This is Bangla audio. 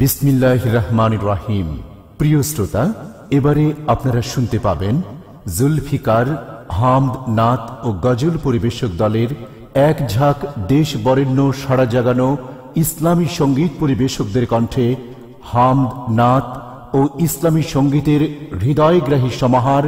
বিসমিল্লাহ রহমান রাহিম প্রিয় শ্রোতা এবারে আপনারা শুনতে পাবেন জুলফিকার হামদ নাথ ও গজল পরিবেশক দলের এক ঝাঁক দেশ বরেণ্য সাড়া জাগানো ইসলামী সঙ্গীত পরিবেশকদের কণ্ঠে হামদ নাথ ও ইসলামী সঙ্গীতের হৃদয়গ্রাহী সমাহার